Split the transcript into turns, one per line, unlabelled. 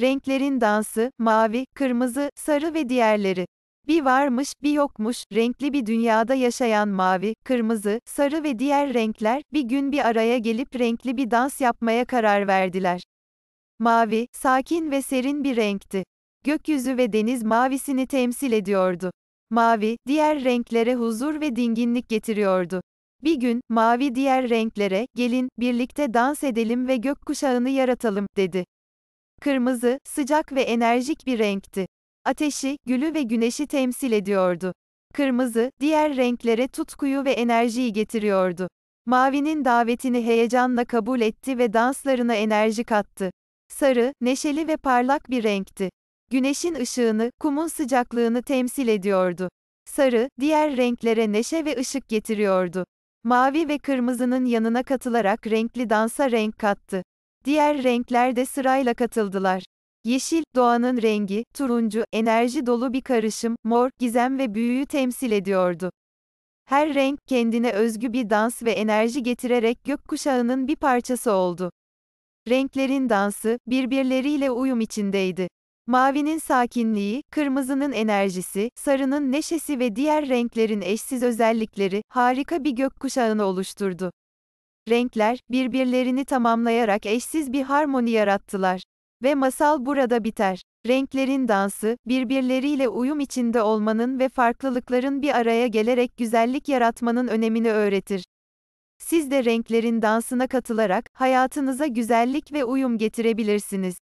Renklerin dansı, mavi, kırmızı, sarı ve diğerleri. Bir varmış, bir yokmuş, renkli bir dünyada yaşayan mavi, kırmızı, sarı ve diğer renkler, bir gün bir araya gelip renkli bir dans yapmaya karar verdiler. Mavi, sakin ve serin bir renkti. Gökyüzü ve deniz mavisini temsil ediyordu. Mavi, diğer renklere huzur ve dinginlik getiriyordu. Bir gün, mavi diğer renklere, gelin, birlikte dans edelim ve gökkuşağını yaratalım, dedi. Kırmızı, sıcak ve enerjik bir renkti. Ateşi, gülü ve güneşi temsil ediyordu. Kırmızı, diğer renklere tutkuyu ve enerjiyi getiriyordu. Mavinin davetini heyecanla kabul etti ve danslarına enerji kattı. Sarı, neşeli ve parlak bir renkti. Güneşin ışığını, kumun sıcaklığını temsil ediyordu. Sarı, diğer renklere neşe ve ışık getiriyordu. Mavi ve kırmızının yanına katılarak renkli dansa renk kattı. Diğer renkler de sırayla katıldılar. Yeşil, doğanın rengi, turuncu, enerji dolu bir karışım, mor, gizem ve büyüyü temsil ediyordu. Her renk kendine özgü bir dans ve enerji getirerek gökkuşağının bir parçası oldu. Renklerin dansı, birbirleriyle uyum içindeydi. Mavinin sakinliği, kırmızının enerjisi, sarının neşesi ve diğer renklerin eşsiz özellikleri, harika bir gökkuşağını oluşturdu renkler, birbirlerini tamamlayarak eşsiz bir harmoni yarattılar. Ve masal burada biter. Renklerin dansı, birbirleriyle uyum içinde olmanın ve farklılıkların bir araya gelerek güzellik yaratmanın önemini öğretir. Siz de renklerin dansına katılarak hayatınıza güzellik ve uyum getirebilirsiniz.